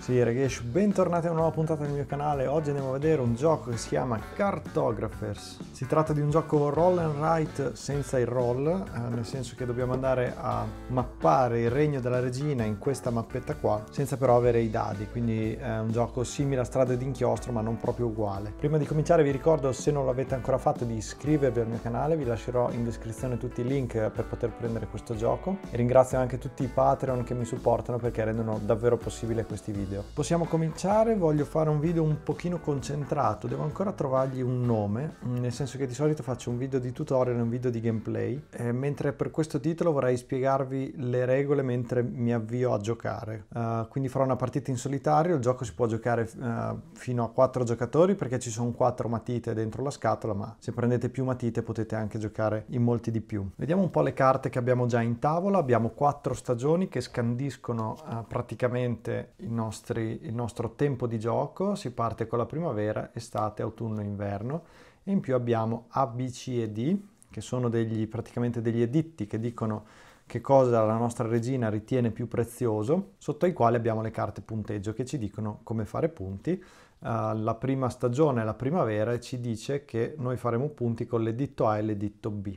Sì ragazzi, bentornati a una nuova puntata del mio canale. Oggi andiamo a vedere un gioco che si chiama Cartographers. Si tratta di un gioco roll and write senza il roll, eh, nel senso che dobbiamo andare a mappare il regno della regina in questa mappetta qua, senza però avere i dadi, quindi è un gioco simile a Strade d'inchiostro ma non proprio uguale. Prima di cominciare vi ricordo, se non l'avete ancora fatto, di iscrivervi al mio canale, vi lascerò in descrizione tutti i link per poter prendere questo gioco. E ringrazio anche tutti i Patreon che mi supportano perché rendono davvero possibile questi video video. Possiamo cominciare, voglio fare un video un pochino concentrato, devo ancora trovargli un nome, mm, nel senso che di solito faccio un video di tutorial e un video di gameplay, eh, mentre per questo titolo vorrei spiegarvi le regole mentre mi avvio a giocare. Uh, quindi farò una partita in solitario, il gioco si può giocare uh, fino a 4 giocatori perché ci sono 4 matite dentro la scatola, ma se prendete più matite potete anche giocare in molti di più. Vediamo un po' le carte che abbiamo già in tavola, abbiamo 4 stagioni che scandiscono uh, praticamente il nostro nostri, il nostro tempo di gioco, si parte con la primavera, estate, autunno, inverno e in più abbiamo A, B, C e D che sono degli, praticamente degli editti che dicono che cosa la nostra regina ritiene più prezioso, sotto i quali abbiamo le carte punteggio che ci dicono come fare punti. Uh, la prima stagione, la primavera, ci dice che noi faremo punti con l'editto A e l'editto B.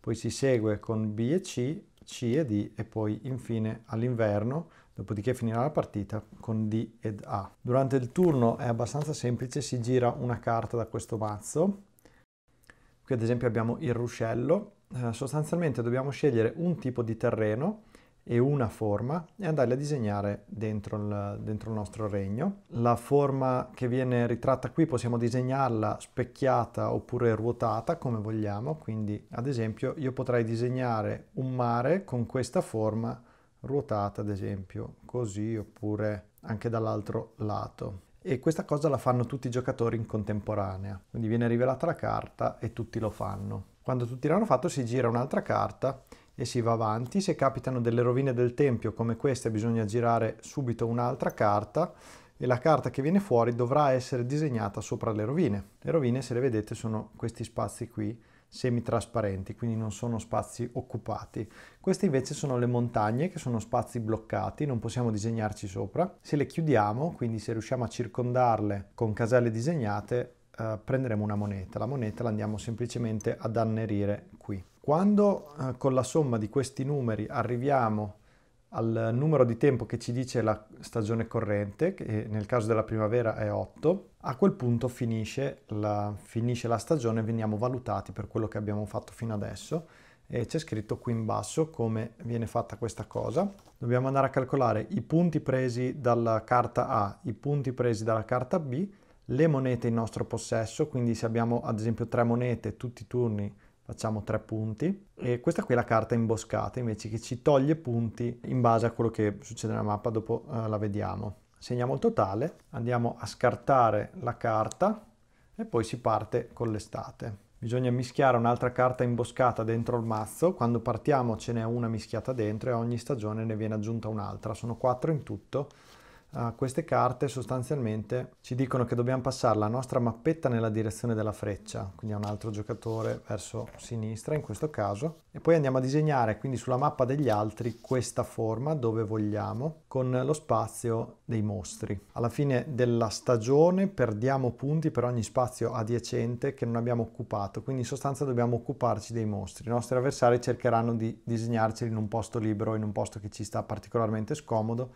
Poi si segue con B e C, C e D e poi infine all'inverno dopodiché finirà la partita con D ed A. Durante il turno è abbastanza semplice, si gira una carta da questo mazzo, qui ad esempio abbiamo il ruscello, eh, sostanzialmente dobbiamo scegliere un tipo di terreno e una forma e andarli a disegnare dentro il, dentro il nostro regno. La forma che viene ritratta qui possiamo disegnarla specchiata oppure ruotata come vogliamo, quindi ad esempio io potrei disegnare un mare con questa forma ruotata ad esempio così oppure anche dall'altro lato e questa cosa la fanno tutti i giocatori in contemporanea quindi viene rivelata la carta e tutti lo fanno quando tutti l'hanno fatto si gira un'altra carta e si va avanti se capitano delle rovine del tempio come queste bisogna girare subito un'altra carta e la carta che viene fuori dovrà essere disegnata sopra le rovine le rovine se le vedete sono questi spazi qui semitrasparenti, quindi non sono spazi occupati. Queste invece sono le montagne che sono spazi bloccati, non possiamo disegnarci sopra. Se le chiudiamo, quindi se riusciamo a circondarle con caselle disegnate, eh, prenderemo una moneta. La moneta la andiamo semplicemente ad annerire qui. Quando eh, con la somma di questi numeri arriviamo al numero di tempo che ci dice la stagione corrente, che nel caso della primavera è 8, a quel punto finisce la, finisce la stagione e veniamo valutati per quello che abbiamo fatto fino adesso e c'è scritto qui in basso come viene fatta questa cosa. Dobbiamo andare a calcolare i punti presi dalla carta A, i punti presi dalla carta B, le monete in nostro possesso, quindi se abbiamo ad esempio tre monete tutti i turni facciamo tre punti e questa qui è la carta imboscata invece che ci toglie punti in base a quello che succede nella mappa, dopo eh, la vediamo segniamo il totale, andiamo a scartare la carta e poi si parte con l'estate. Bisogna mischiare un'altra carta imboscata dentro il mazzo, quando partiamo ce n'è una mischiata dentro e ogni stagione ne viene aggiunta un'altra, sono quattro in tutto Uh, queste carte sostanzialmente ci dicono che dobbiamo passare la nostra mappetta nella direzione della freccia, quindi a un altro giocatore verso sinistra in questo caso, e poi andiamo a disegnare quindi sulla mappa degli altri questa forma dove vogliamo con lo spazio dei mostri. Alla fine della stagione perdiamo punti per ogni spazio adiacente che non abbiamo occupato, quindi in sostanza dobbiamo occuparci dei mostri. I nostri avversari cercheranno di disegnarceli in un posto libero, in un posto che ci sta particolarmente scomodo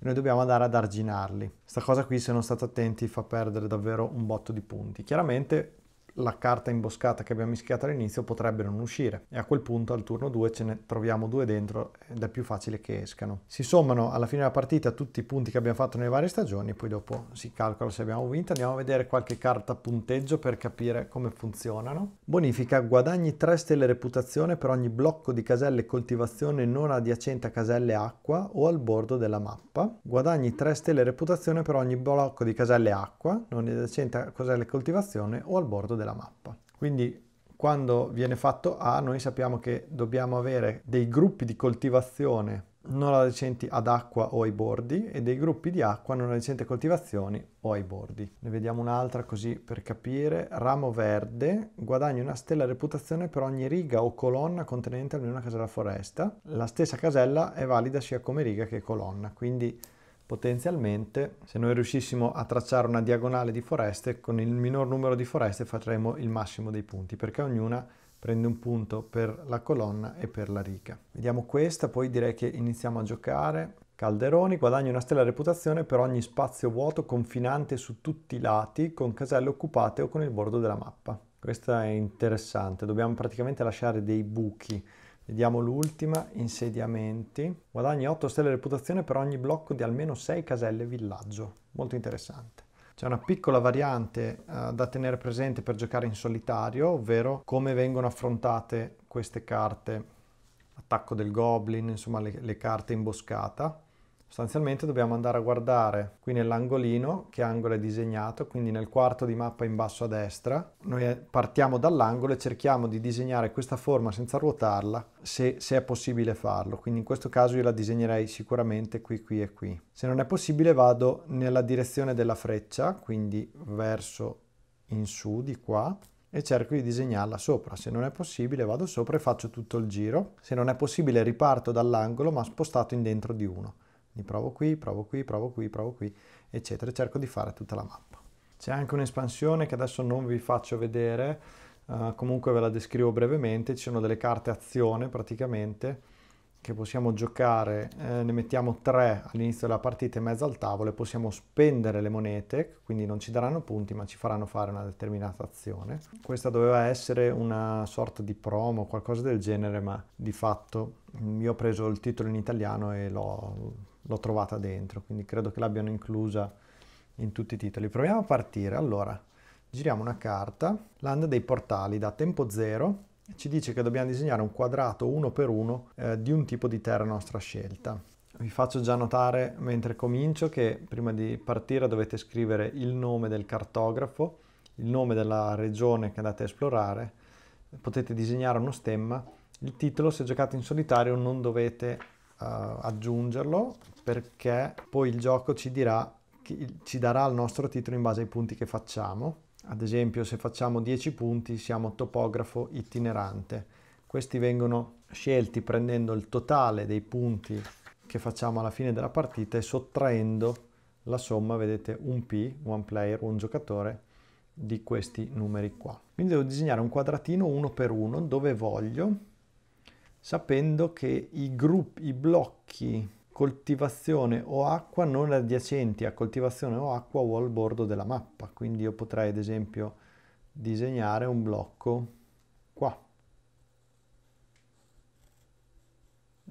noi dobbiamo andare ad arginarli. Questa cosa qui, se non state attenti, fa perdere davvero un botto di punti. Chiaramente la carta imboscata che abbiamo mischiato all'inizio potrebbe non uscire e a quel punto al turno 2 ce ne troviamo due dentro ed è più facile che escano. Si sommano alla fine della partita tutti i punti che abbiamo fatto nelle varie stagioni e poi dopo si calcola se abbiamo vinto. Andiamo a vedere qualche carta punteggio per capire come funzionano. Bonifica, guadagni 3 stelle reputazione per ogni blocco di caselle coltivazione non adiacente a caselle acqua o al bordo della mappa. Guadagni 3 stelle reputazione per ogni blocco di caselle acqua non adiacente a caselle coltivazione o al bordo della mappa della mappa. Quindi quando viene fatto A noi sappiamo che dobbiamo avere dei gruppi di coltivazione non adiacenti ad acqua o ai bordi e dei gruppi di acqua non adiacenti a coltivazioni o ai bordi. Ne vediamo un'altra così per capire. Ramo verde, guadagna una stella reputazione per ogni riga o colonna contenente almeno una casella foresta. La stessa casella è valida sia come riga che colonna, quindi Potenzialmente, se noi riuscissimo a tracciare una diagonale di foreste, con il minor numero di foreste faremo il massimo dei punti, perché ognuna prende un punto per la colonna e per la riga. Vediamo questa, poi direi che iniziamo a giocare. Calderoni, guadagna una stella reputazione per ogni spazio vuoto confinante su tutti i lati, con caselle occupate o con il bordo della mappa. Questa è interessante, dobbiamo praticamente lasciare dei buchi Vediamo l'ultima, insediamenti. Guadagni 8 stelle reputazione per ogni blocco di almeno 6 caselle villaggio. Molto interessante. C'è una piccola variante uh, da tenere presente per giocare in solitario, ovvero come vengono affrontate queste carte. Attacco del goblin, insomma le, le carte imboscata. Sostanzialmente dobbiamo andare a guardare qui nell'angolino che angolo è disegnato, quindi nel quarto di mappa in basso a destra. Noi eh, partiamo dall'angolo e cerchiamo di disegnare questa forma senza ruotarla, se, se, è possibile farlo. Quindi in questo caso io la disegnerei sicuramente qui, qui e qui. Se non è possibile vado nella direzione della freccia, quindi verso in su di qua, e cerco di disegnarla sopra. Se non è possibile vado sopra e faccio tutto il giro. Se non è possibile riparto dall'angolo ma spostato in dentro di uno. Quindi provo qui, provo qui, provo qui, provo qui, eccetera. Cerco di fare tutta la mappa. C'è anche un'espansione che adesso non vi faccio vedere, uh, comunque ve la descrivo brevemente. Ci sono delle carte azione praticamente che possiamo giocare, eh, ne mettiamo tre all'inizio della partita in mezzo al tavolo e possiamo spendere le monete, quindi non ci daranno punti ma ci faranno fare una determinata azione. Questa doveva essere una sorta di promo, o qualcosa del genere, ma di fatto mm, io ho preso il titolo in italiano e l'ho l'ho trovata dentro, quindi credo che l'abbiano inclusa in tutti i titoli. Proviamo a partire. Allora, giriamo una carta, land dei portali da tempo zero, ci dice che dobbiamo disegnare un quadrato uno per uno eh, di un tipo di terra nostra scelta. Vi faccio già notare mentre comincio che prima di partire dovete scrivere il nome del cartografo, il nome della regione che andate a esplorare, potete disegnare uno stemma, il titolo se giocate in solitario non dovete eh, aggiungerlo perché poi il gioco ci dirà ci darà il nostro titolo in base ai punti che facciamo. Ad esempio, se facciamo 10 punti, siamo topografo itinerante. Questi vengono scelti prendendo il totale dei punti che facciamo alla fine della partita e sottraendo la somma, vedete, un P, one player, un giocatore, di questi numeri qua. Quindi devo disegnare un quadratino uno per uno dove voglio sapendo che i gruppi, i blocchi coltivazione o acqua non adiacenti a coltivazione o acqua o al bordo della mappa. Quindi io potrei ad esempio disegnare un blocco qua.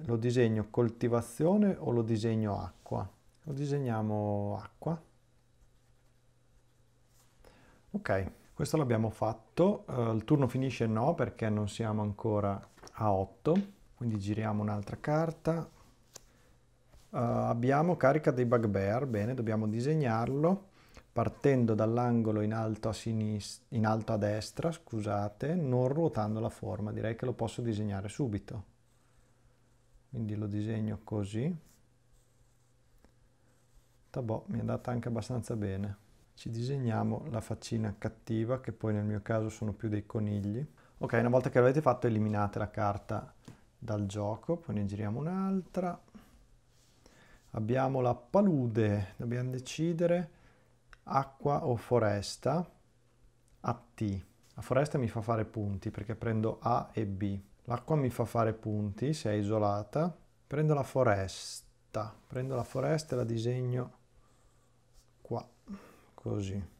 Lo disegno coltivazione o lo disegno acqua? Lo disegniamo acqua. Ok, questo l'abbiamo fatto. Eh, il turno finisce no perché non siamo ancora a 8, quindi giriamo un'altra carta. Uh, abbiamo carica dei bugbear, bene, dobbiamo disegnarlo partendo dall'angolo in alto a sinistra, in alto a destra, scusate, non ruotando la forma, direi che lo posso disegnare subito. Quindi lo disegno così. Tabò, boh, mi è andata anche abbastanza bene. Ci disegniamo la faccina cattiva, che poi nel mio caso sono più dei conigli. Ok, una volta che l'avete fatto eliminate la carta dal gioco, poi ne giriamo un'altra. Abbiamo la palude, dobbiamo decidere acqua o foresta a T. La foresta mi fa fare punti perché prendo A e B. L'acqua mi fa fare punti se è isolata. Prendo la foresta, prendo la foresta e la disegno qua, così.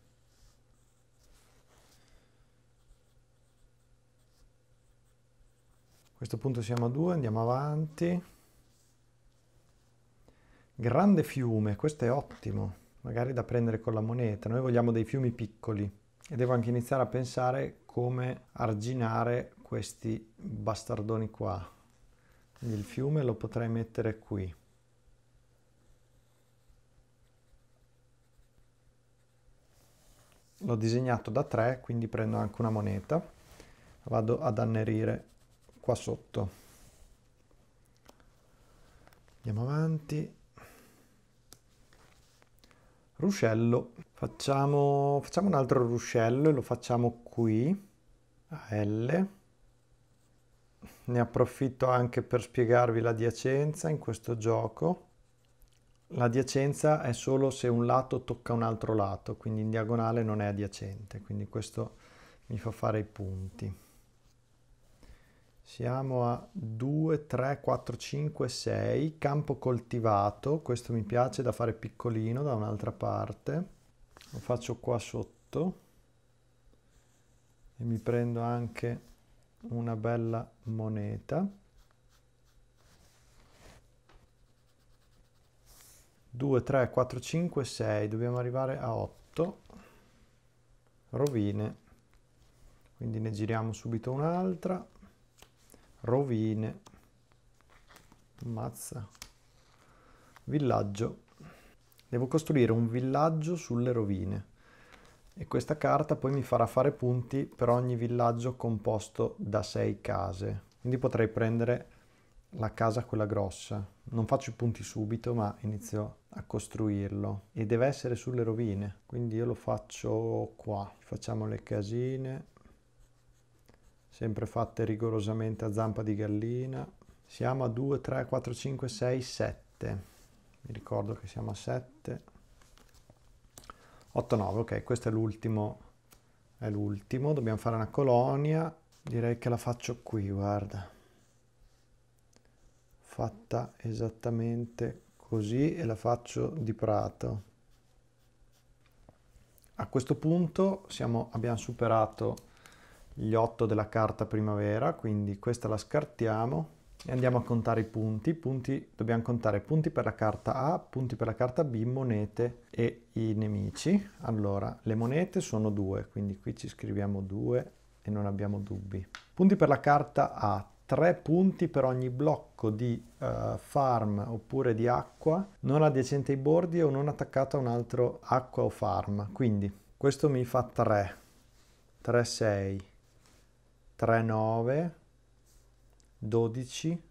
questo punto siamo a 2, andiamo avanti. Grande fiume, questo è ottimo, magari da prendere con la moneta. Noi vogliamo dei fiumi piccoli e devo anche iniziare a pensare come arginare questi bastardoni qua. Quindi il fiume lo potrei mettere qui. L'ho disegnato da 3, quindi prendo anche una moneta. Vado ad annerire qua sotto. Andiamo avanti. Ruscello. Facciamo, facciamo un altro ruscello e lo facciamo qui, a L. Ne approfitto anche per spiegarvi la l'adiacenza in questo gioco. La L'adiacenza è solo se un lato tocca un altro lato, quindi in diagonale non è adiacente, quindi questo mi fa fare i punti. Siamo a 2, 3, 4, 5, 6, campo coltivato, questo mi piace da fare piccolino da un'altra parte, lo faccio qua sotto e mi prendo anche una bella moneta. 2, 3, 4, 5, 6, dobbiamo arrivare a 8 rovine, quindi ne giriamo subito un'altra rovine mazza villaggio devo costruire un villaggio sulle rovine e questa carta poi mi farà fare punti per ogni villaggio composto da sei case quindi potrei prendere la casa quella grossa non faccio i punti subito ma inizio a costruirlo e deve essere sulle rovine quindi io lo faccio qua facciamo le casine sempre fatte rigorosamente a zampa di gallina. Siamo a 2, 3, 4, 5, 6, 7. Mi ricordo che siamo a 7. 8, 9, ok, questo è l'ultimo. È l'ultimo, dobbiamo fare una colonia. Direi che la faccio qui, guarda. Fatta esattamente così e la faccio di prato. A questo punto siamo, abbiamo superato gli 8 della carta primavera, quindi questa la scartiamo e andiamo a contare i punti. punti. Dobbiamo contare punti per la carta A, punti per la carta B, monete e i nemici. Allora, le monete sono 2, quindi qui ci scriviamo 2 e non abbiamo dubbi. Punti per la carta A, 3 punti per ogni blocco di uh, farm oppure di acqua non adiacente ai bordi o non attaccato a un altro acqua o farm. Quindi questo mi fa 3, 3, 6, 3, 9, 12,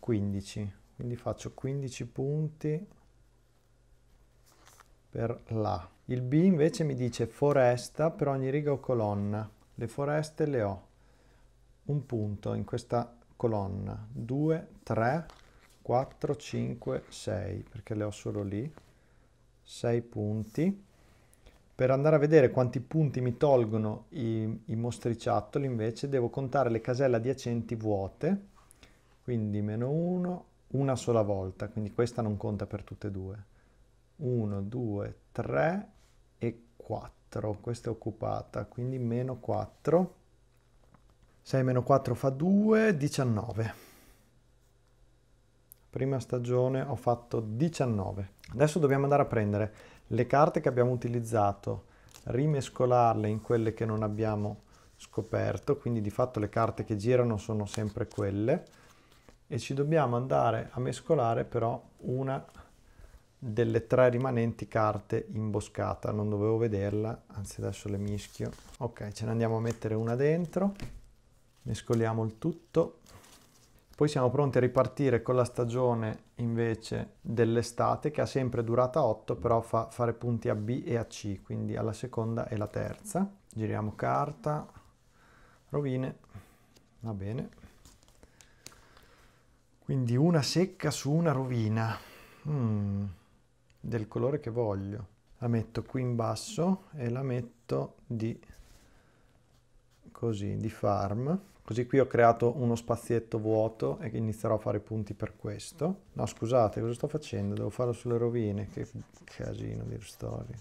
15. Quindi faccio 15 punti per l'A. Il B invece mi dice foresta per ogni riga o colonna. Le foreste le ho. Un punto in questa colonna. 2, 3, 4, 5, 6, perché le ho solo lì. 6 punti. Per andare a vedere quanti punti mi tolgono i, i mostriciattoli invece devo contare le caselle adiacenti vuote, quindi meno 1, una sola volta, quindi questa non conta per tutte e due. 1, 2, 3 e 4, questa è occupata, quindi meno 4. 6 meno 4 fa 2, 19. Prima stagione ho fatto 19. Adesso dobbiamo andare a prendere le carte che abbiamo utilizzato, rimescolarle in quelle che non abbiamo scoperto, quindi di fatto le carte che girano sono sempre quelle, e ci dobbiamo andare a mescolare però una delle tre rimanenti carte imboscata, non dovevo vederla, anzi adesso le mischio. Ok, ce ne andiamo a mettere una dentro, mescoliamo il tutto, poi siamo pronti a ripartire con la stagione invece dell'estate che ha sempre durata 8 però fa fare punti a B e a C, quindi alla seconda e la terza. Giriamo carta, rovine, va bene. Quindi una secca su una rovina, mm, del colore che voglio. La metto qui in basso e la metto di così, di farm. Così qui ho creato uno spazietto vuoto e inizierò a fare punti per questo. No, scusate, cosa sto facendo? Devo farlo sulle rovine, che casino di storie.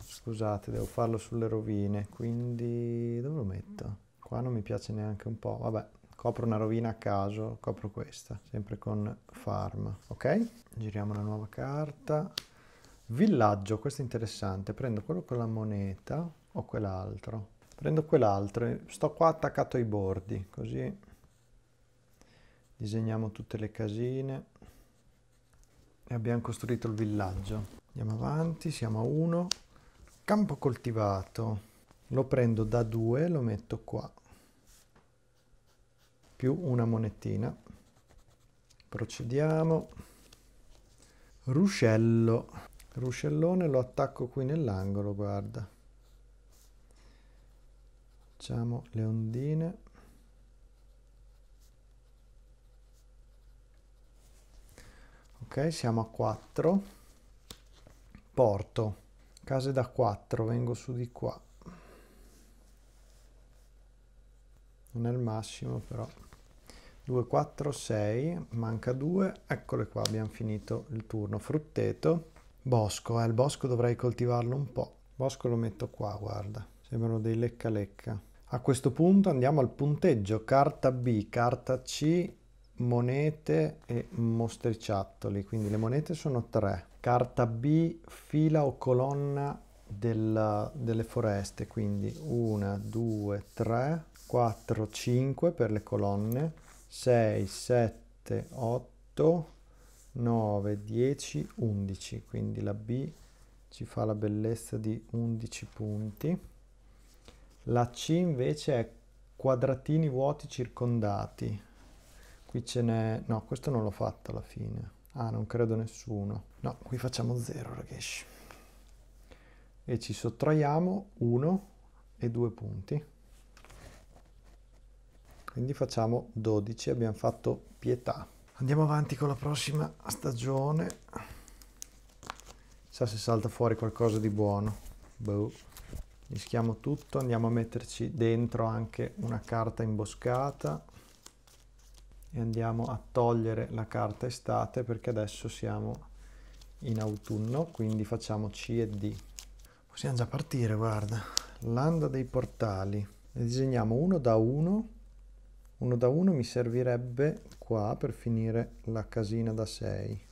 Scusate, devo farlo sulle rovine, quindi dove lo metto? Qua non mi piace neanche un po', vabbè, copro una rovina a caso, copro questa, sempre con farm, ok? Giriamo la nuova carta. Villaggio, questo è interessante, prendo quello con la moneta o quell'altro prendo quell'altro eh, sto qua attaccato ai bordi così disegniamo tutte le casine e abbiamo costruito il villaggio andiamo avanti siamo a 1 campo coltivato lo prendo da 2 lo metto qua più una monetina procediamo ruscello ruscellone lo attacco qui nell'angolo guarda facciamo le ondine ok siamo a 4 porto case da 4 vengo su di qua non è il massimo però 2 4 6 manca 2 eccole qua abbiamo finito il turno frutteto bosco eh, il bosco dovrei coltivarlo un po bosco lo metto qua guarda Sembrano dei lecca lecca. A questo punto andiamo al punteggio. Carta B, carta C, monete e mostriciattoli. Quindi le monete sono tre. Carta B, fila o colonna della, delle foreste. Quindi 1, 2, 3, 4, 5 per le colonne. 6, 7, 8, 9, 10, 11. Quindi la B ci fa la bellezza di 11 punti. La C invece è quadratini vuoti circondati. Qui ce n'è... no, questo non l'ho fatto alla fine. Ah, non credo nessuno. No, qui facciamo 0, ragazzi. E ci sottraiamo 1 e 2 punti. Quindi facciamo 12, abbiamo fatto pietà. Andiamo avanti con la prossima stagione. Chissà se salta fuori qualcosa di buono. Boh rischiamo tutto, andiamo a metterci dentro anche una carta imboscata e andiamo a togliere la carta estate perché adesso siamo in autunno, quindi facciamo C e D. Possiamo già partire, guarda. Landa dei portali. Ne disegniamo uno da uno. Uno da uno mi servirebbe qua per finire la casina da 6.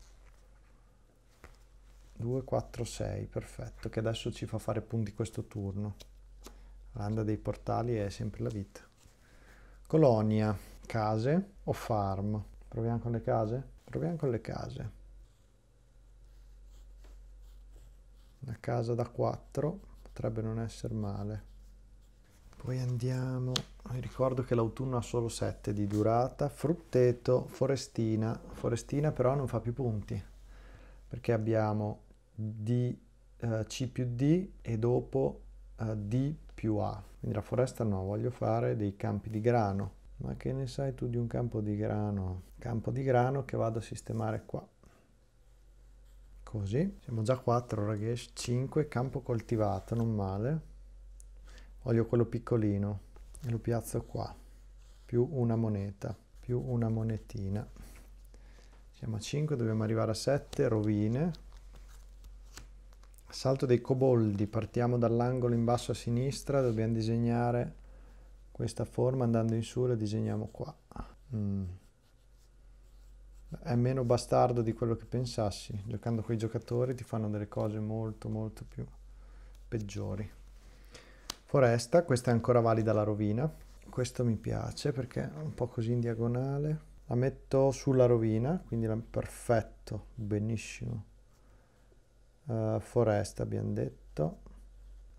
2, 4, 6, perfetto, che adesso ci fa fare punti questo turno. Randa dei portali è sempre la vita. Colonia, case o farm? Proviamo con le case? Proviamo con le case. Una casa da 4 potrebbe non essere male. Poi andiamo, Mi ricordo che l'autunno ha solo 7 di durata. Frutteto, forestina. Forestina però non fa più punti perché abbiamo D eh, C più D e dopo eh, D più A. Quindi la foresta no, voglio fare dei campi di grano. Ma che ne sai tu di un campo di grano? Campo di grano che vado a sistemare qua. Così. Siamo già 4, ragazzi. 5, campo coltivato, non male. Voglio quello piccolino e lo piazzo qua. Più una moneta, più una monetina. Siamo a 5, dobbiamo arrivare a 7, rovine. Salto dei coboldi, partiamo dall'angolo in basso a sinistra, dobbiamo disegnare questa forma andando in su la disegniamo qua. Mm. È meno bastardo di quello che pensassi, giocando con i giocatori ti fanno delle cose molto molto più peggiori. Foresta, questa è ancora valida la rovina, questo mi piace perché è un po' così in diagonale. La metto sulla rovina, quindi la... perfetto, benissimo. Eh, foresta abbiamo detto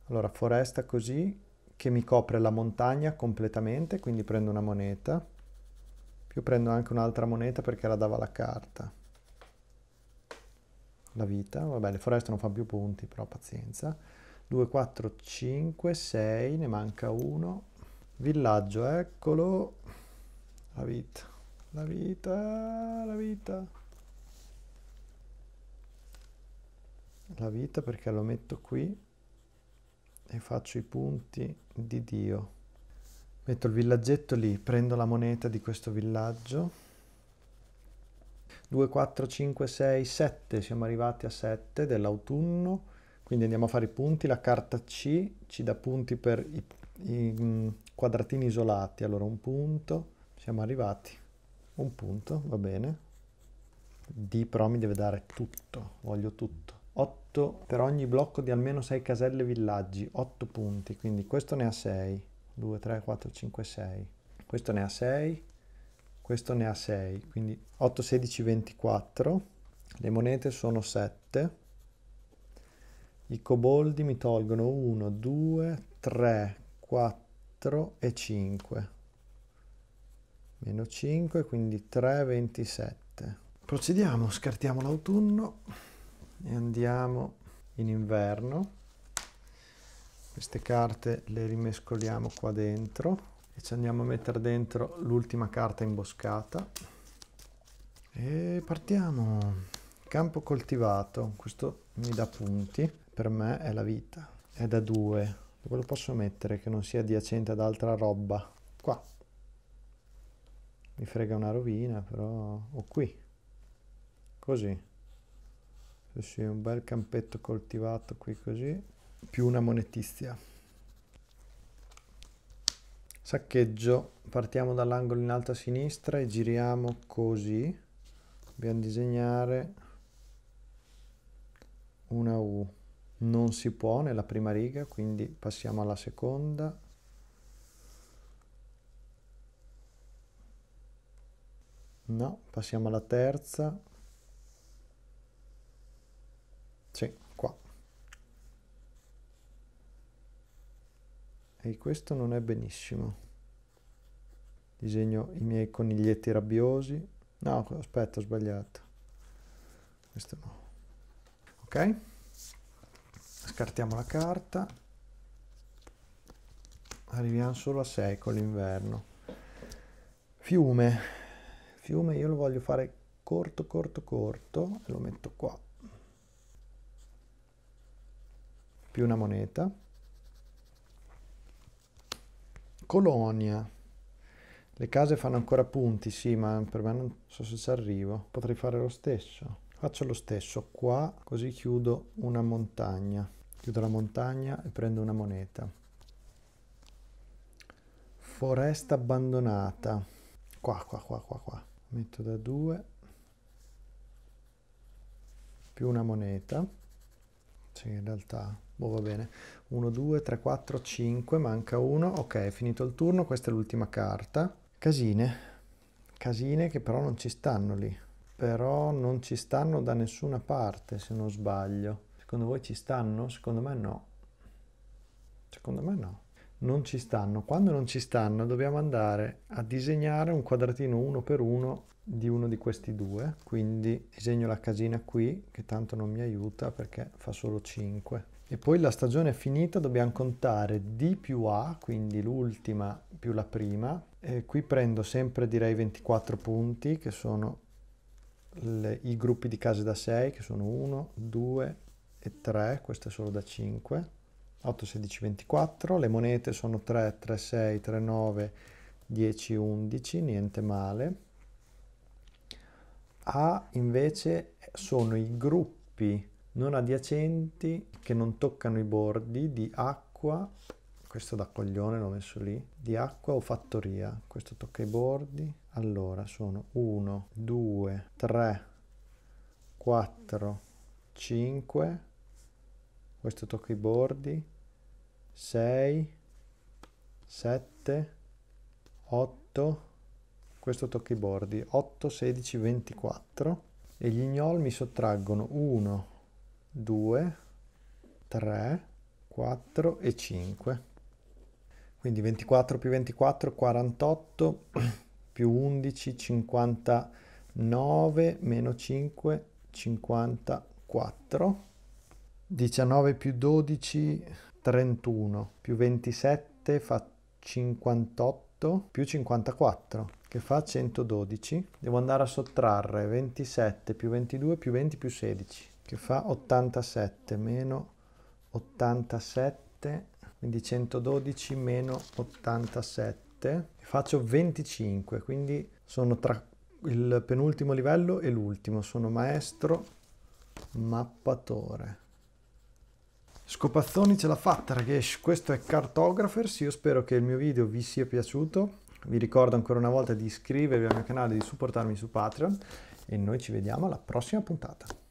allora foresta così che mi copre la montagna completamente quindi prendo una moneta più prendo anche un'altra moneta perché la dava la carta la vita vabbè le foreste non fanno più punti però pazienza 2 4 5 6 ne manca uno villaggio eccolo la vita la vita la vita la vita perché lo metto qui e faccio i punti di Dio. Metto il villaggetto lì, prendo la moneta di questo villaggio. 2, 4, 5, 6, 7, siamo arrivati a 7 dell'autunno, quindi andiamo a fare i punti, la carta C ci dà punti per i, i mm, quadratini isolati, allora un punto, siamo arrivati, un punto, va bene. D però mi deve dare tutto, voglio tutto. 8 per ogni blocco di almeno 6 caselle villaggi, 8 punti, quindi questo ne ha 6, 2, 3, 4, 5, 6, questo ne ha 6, questo ne ha 6, quindi 8, 16, 24, le monete sono 7, i coboldi mi tolgono 1, 2, 3, 4 e 5, meno 5, quindi 3, 27. Procediamo, scartiamo l'autunno e andiamo in inverno. Queste carte le rimescoliamo qua dentro e ci andiamo a mettere dentro l'ultima carta imboscata. E partiamo. Campo coltivato, questo mi dà punti, per me è la vita. È da due Dove lo posso mettere che non sia adiacente ad altra roba? Qua. Mi frega una rovina, però... o qui. Così. Così, un bel campetto coltivato qui così, più una monetizia. Saccheggio, partiamo dall'angolo in alto a sinistra e giriamo così. Dobbiamo disegnare una U. Non si può nella prima riga, quindi passiamo alla seconda. No, passiamo alla terza. e questo non è benissimo. Disegno i miei coniglietti rabbiosi. No, aspetta, ho sbagliato. Questo no. Ok? Scartiamo la carta. Arriviamo solo a 6 con l'inverno. Fiume. Fiume io lo voglio fare corto, corto, corto e lo metto qua. Più una moneta. Colonia. Le case fanno ancora punti, sì, ma per me non so se ci arrivo. Potrei fare lo stesso. Faccio lo stesso qua, così chiudo una montagna. Chiudo la montagna e prendo una moneta. Foresta abbandonata. Qua, qua, qua, qua, qua. Metto da due. Più una moneta. Sì, in realtà Boh, va bene. 1, 2, 3, 4, 5, manca uno. Ok, finito il turno, questa è l'ultima carta. Casine. Casine che però non ci stanno lì. Però non ci stanno da nessuna parte, se non sbaglio. Secondo voi ci stanno? Secondo me no. Secondo me no. Non ci stanno. Quando non ci stanno dobbiamo andare a disegnare un quadratino uno per uno di uno di questi due. Quindi disegno la casina qui, che tanto non mi aiuta perché fa solo 5 e poi la stagione finita dobbiamo contare D più A, quindi l'ultima più la prima. E qui prendo sempre direi 24 punti che sono le, i gruppi di case da 6 che sono 1, 2 e 3, questo è solo da 5. 8, 16, 24, le monete sono 3, 3, 6, 3, 9, 10, 11, niente male. A invece sono i gruppi non adiacenti che non toccano i bordi di acqua, questo da coglione l'ho messo lì, di acqua o fattoria, questo tocca i bordi, allora sono 1, 2, 3, 4, 5, questo tocca i bordi, 6, 7, 8, questo tocca i bordi, 8, 16, 24 e gli ignol mi sottraggono 1, 2, 3, 4 e 5. Quindi 24 più 24, 48, più 11, 59, meno 5, 54. 19 più 12, 31, più 27 fa 58, più 54 che fa 112. Devo andare a sottrarre 27 più 22 più 20 più 16 che fa 87 meno 87, quindi 112 meno 87, faccio 25, quindi sono tra il penultimo livello e l'ultimo, sono maestro mappatore. Scopazzoni ce l'ha fatta ragazzi, questo è Cartographers, io spero che il mio video vi sia piaciuto, vi ricordo ancora una volta di iscrivervi al mio canale e di supportarmi su Patreon e noi ci vediamo alla prossima puntata.